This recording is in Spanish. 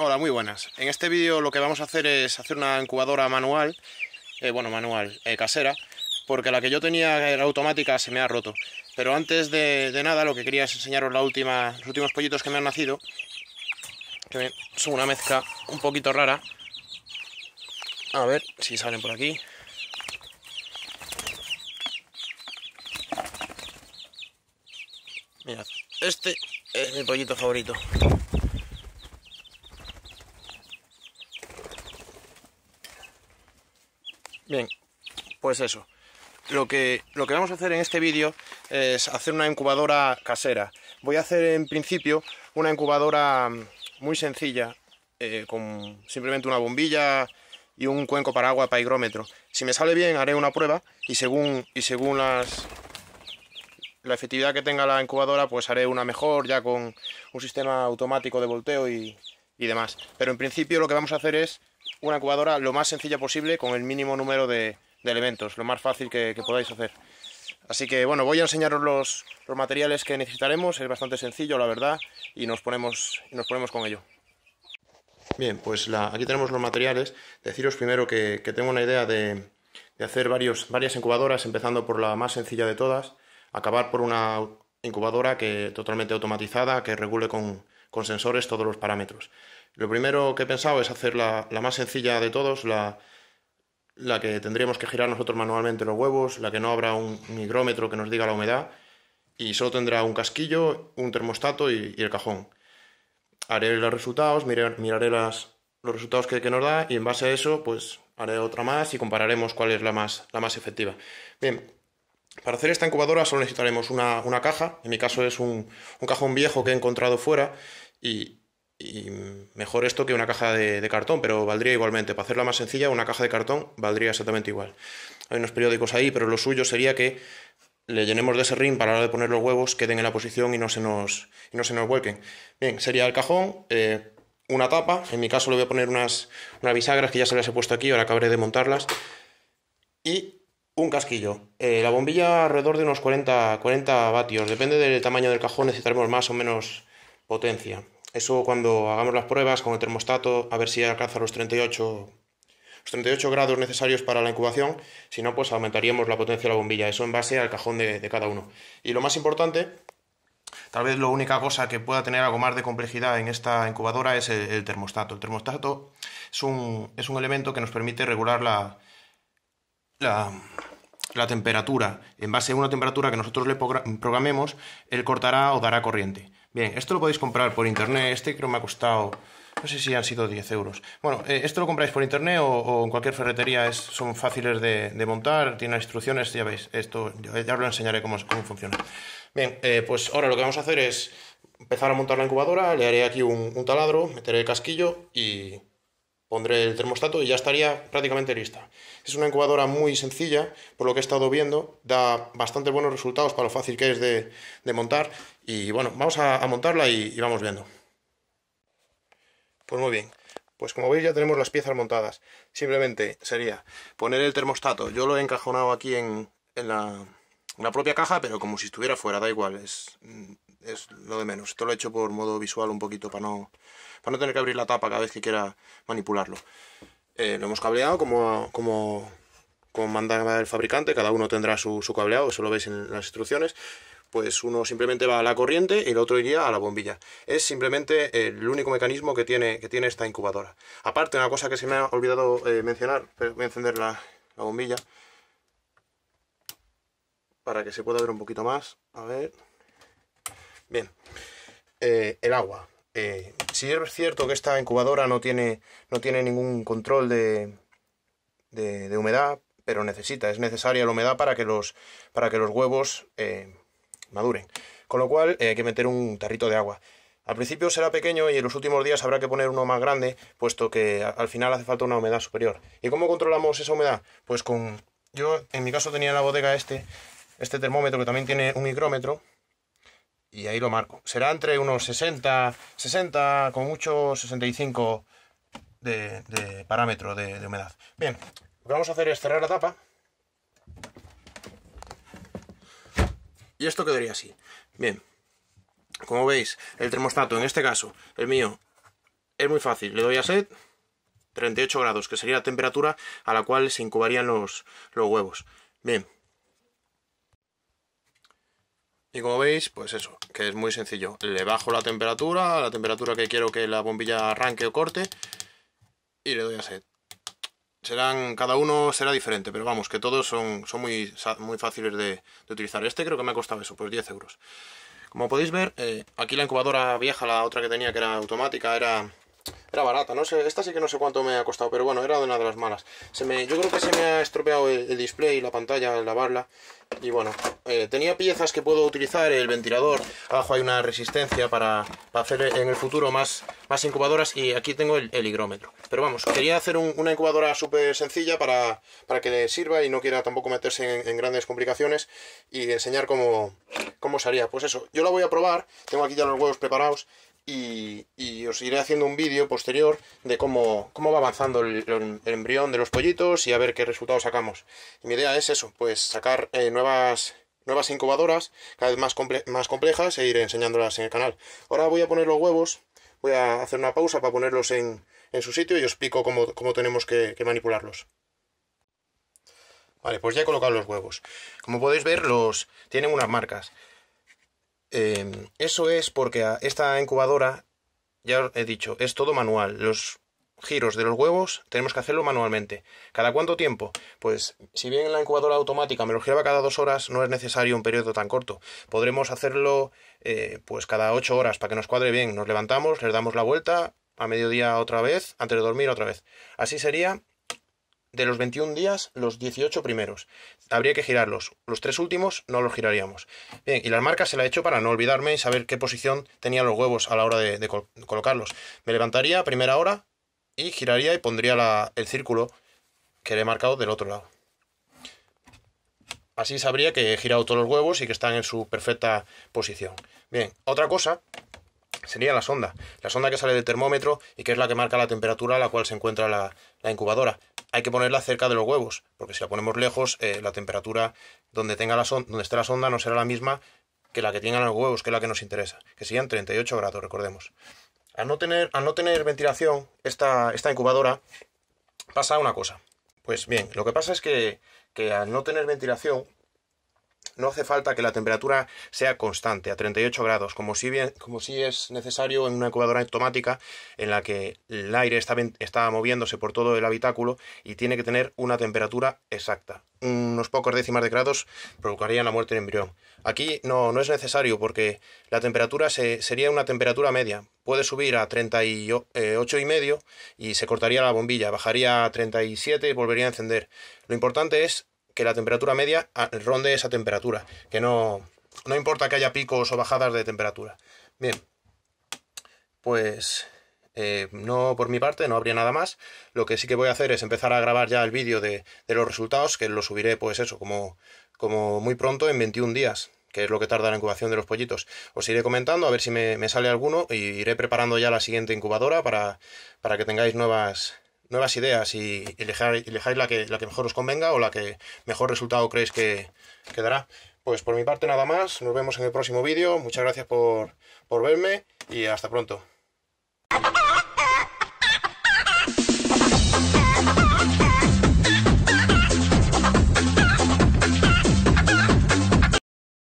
Hola, muy buenas. En este vídeo lo que vamos a hacer es hacer una incubadora manual, eh, bueno, manual, eh, casera, porque la que yo tenía era eh, automática, se me ha roto. Pero antes de, nada, lo que quería es enseñaros la última, los últimos pollitos que me han nacido, que son una mezcla un poquito rara. A ver si salen por aquí. Mirad, este es mi pollito favorito. Bien, pues eso. Lo que, lo que vamos a hacer en este vídeo es hacer una incubadora casera. Voy a hacer en principio una incubadora mm, muy sencilla, eh, con simplemente una bombilla y un cuenco para agua para higrómetro. Si me sale bien haré una prueba y según, y según las, la efectividad que tenga la incubadora pues haré una mejor ya con un sistema automático de volteo y demás. Pero en principio lo que vamos a hacer es una incubadora lo más sencilla posible con el mínimo número de, elementos, lo más fácil que, podáis hacer. Así que bueno, voy a enseñaros los, materiales que necesitaremos, es bastante sencillo la verdad, y nos ponemos, con ello. Bien, pues aquí tenemos los materiales. Deciros primero que, tengo una idea de, de hacer varias incubadoras, empezando por la más sencilla de todas, acabar por una incubadora que totalmente automatizada, que regule con, con sensores todos los parámetros. Lo primero que he pensado es hacer la, más sencilla de todos, la, la, que tendríamos que girar nosotros manualmente los huevos, la que no habrá un, micrómetro que nos diga la humedad y solo tendrá un casquillo, un termostato y, el cajón. Haré los resultados, miraré las, los resultados que, que, nos da y en base a eso pues haré otra más y compararemos cuál es la más, la más efectiva. Bien, para hacer esta incubadora solo necesitaremos una, caja, en mi caso es un, un cajón viejo que he encontrado fuera y, y mejor esto que una caja de, cartón, pero valdría igualmente. Para hacerla más sencilla, una caja de cartón valdría exactamente igual. Hay unos periódicos ahí, pero lo suyo sería que le llenemos de ese ring para la hora de poner los huevos, queden en la posición y no se nos, vuelquen. Bien, sería el cajón, eh, una tapa, en mi caso le voy a poner unas, unas bisagras que ya se las he puesto aquí, ahora acabaré de montarlas, y un casquillo. Eh, la bombilla alrededor de unos 40, 40 vatios, depende del tamaño del cajón necesitaremos más o menos potencia. Eso cuando hagamos las pruebas con el termostato, a ver si alcanza los 38, los 38 grados necesarios para la incubación. Si no, pues aumentaríamos la potencia de la bombilla. Eso en base al cajón de, cada uno. Y lo más importante, tal vez la única cosa que pueda tener algo más de complejidad en esta incubadora es el, termostato. El termostato es un, es un elemento que nos permite regular la temperatura. En base a una temperatura que nosotros le programemos, él cortará o dará corriente. Bien, esto lo podéis comprar por internet. Este creo me ha costado, no sé si han sido 10 euros. Bueno, eh, esto lo compráis por internet o, en cualquier ferretería. son fáciles de, montar, tiene instrucciones, ya veis. Esto ya os lo enseñaré cómo, funciona. Bien, eh, pues ahora lo que vamos a hacer es empezar a montar la incubadora. Le haré aquí un taladro, meteré el casquillo y Pondré el termostato y ya estaría prácticamente lista. Es una incubadora muy sencilla, por lo que he estado viendo, da bastante buenos resultados para lo fácil que es de, montar. Y bueno, vamos a, montarla y, vamos viendo. Pues muy bien, pues como veis ya tenemos las piezas montadas. Simplemente sería poner el termostato. Yo lo he encajonado aquí en, la, la, propia caja, pero como si estuviera fuera, da igual. Es mm, es lo de menos. Esto lo he hecho por modo visual un poquito para no, para no tener que abrir la tapa cada vez que quiera manipularlo. Eh, lo hemos cableado como, como, como manda el fabricante, cada uno tendrá su, cableado, eso lo veis en las instrucciones pues uno simplemente va a la corriente y el otro iría a la bombilla. Es simplemente el único mecanismo que tiene, que tiene esta incubadora. Aparte, una cosa que se me ha olvidado eh, mencionar, voy a encender la bombilla para que se pueda ver un poquito más. A ver, Bien, eh, el agua. Eh, si es cierto que esta incubadora no tiene, no tiene ningún control de, humedad, pero necesita, es necesaria la humedad para que los, para que los huevos eh, maduren. Con lo cual hay que meter un tarrito de agua. Al principio será pequeño y en los últimos días habrá que poner uno más grande, puesto que al final hace falta una humedad superior. ¿Y cómo controlamos esa humedad? Pues con... Yo en mi caso tenía en la bodega este, este termómetro que también tiene un micrómetro, y ahí lo marco. Será entre unos 60, 60, con mucho 65 de, parámetro de, de, humedad. Bien, lo que vamos a hacer es cerrar la tapa. Y esto quedaría así. Bien, como veis, el termostato, en este caso, el mío, es muy fácil. Le doy a set 38 grados, que sería la temperatura a la cual se incubarían los, los huevos. Bien, y como veis, pues eso, que es muy sencillo. Le bajo la temperatura, la temperatura que quiero que la bombilla arranque o corte, y le doy a set. Serán, cada uno será diferente, pero vamos, que todos son, son muy, muy fáciles de, utilizar. Este creo que me ha costado eso, pues 10 euros. Como podéis ver, eh, aquí la incubadora vieja, la otra que tenía que era automática, era era barata, no sé, esta sí que no sé cuánto me ha costado, pero bueno, era una de las malas. Se me, yo creo que se me ha estropeado el, display display, la pantalla, al lavarla. Y bueno, eh, tenía piezas que puedo utilizar, el ventilador, abajo hay una resistencia para, para hacer en el futuro más, más incubadoras y aquí tengo el, higrómetro. Pero vamos, quería hacer una incubadora súper sencilla para, para que le sirva y no quiera tampoco meterse en, grandes complicaciones y enseñar cómo, cómo se haría. Pues eso, yo la voy a probar, tengo aquí ya los huevos preparados y, os iré haciendo un vídeo posterior de cómo, va avanzando el, embrión de los pollitos y a ver qué resultados sacamos. mi idea es eso, pues sacar eh, nuevas, nuevas incubadoras, cada vez más, más complejas e ir enseñándolas en el canal. Ahora voy a poner los huevos, voy a hacer una pausa para ponerlos en, su sitio y os explico cómo, tenemos que, que manipularlos. Vale, pues ya he colocado los huevos. Como podéis ver, los tienen unas marcas. Em, eso es porque esta incubadora, ya he dicho, es todo manual. Los giros de los huevos tenemos que hacerlo manualmente. ¿Cada cuánto tiempo? Pues si bien la incubadora automática me lo giraba cada dos horas, no es necesario un periodo tan corto. Podremos hacerlo eh, pues cada ocho horas para que nos cuadre bien. Nos levantamos, les damos la vuelta, a mediodía otra vez, antes de dormir otra vez. Así sería de los 21 días, los 18 primeros. Habría que girarlos. Los tres últimos no los giraríamos. Bien, y la marca se la he hecho para no olvidarme y saber qué posición tenían los huevos a la hora de, colocarlos. Me levantaría a primera hora y giraría y pondría el círculo que le he marcado del otro lado. Así sabría que he girado todos los huevos y que están en su perfecta posición. Bien, otra cosa sería la sonda. La sonda que sale del termómetro y que es la que marca la temperatura a la cual se encuentra la incubadora hay que ponerla cerca de los huevos, porque si la ponemos lejos, eh, la temperatura donde, tenga la sonda, donde esté la sonda no será la misma que la que tengan los huevos, que es la que nos interesa, que sigan 38 grados, recordemos. Al no tener, al no tener ventilación, esta, esta incubadora pasa una cosa. Pues bien, lo que pasa es que, que al no tener ventilación, no hace falta que la temperatura sea constante, a 38 grados, como si, bien, como si es necesario en una incubadora automática en la que el aire está, moviéndose por todo el habitáculo y tiene que tener una temperatura exacta. Unos pocos décimas de grados provocarían la muerte del embrión. Aquí no, no es necesario porque la temperatura se, sería una temperatura media. Puede subir a 38,5 y medio y se cortaría la bombilla, bajaría a 37 y volvería a encender. Lo importante es que la temperatura media ah, ronde esa temperatura, que no, no importa que haya picos o bajadas de temperatura. Bien, pues eh, no por mi parte, no habría nada más. Lo que sí que voy a hacer es empezar a grabar ya el vídeo de, los resultados, que lo subiré pues eso, como, como muy pronto, en 21 días que es lo que tarda la incubación de los pollitos. Os iré comentando a ver si me, sale alguno y e iré preparando ya la siguiente incubadora para, para que tengáis nuevas, nuevas ideas y elegir, la, que, la que mejor os convenga o la que mejor resultado creéis que, quedará dará. Pues por mi parte nada más, nos vemos en el próximo vídeo, muchas gracias por, por verme y hasta pronto.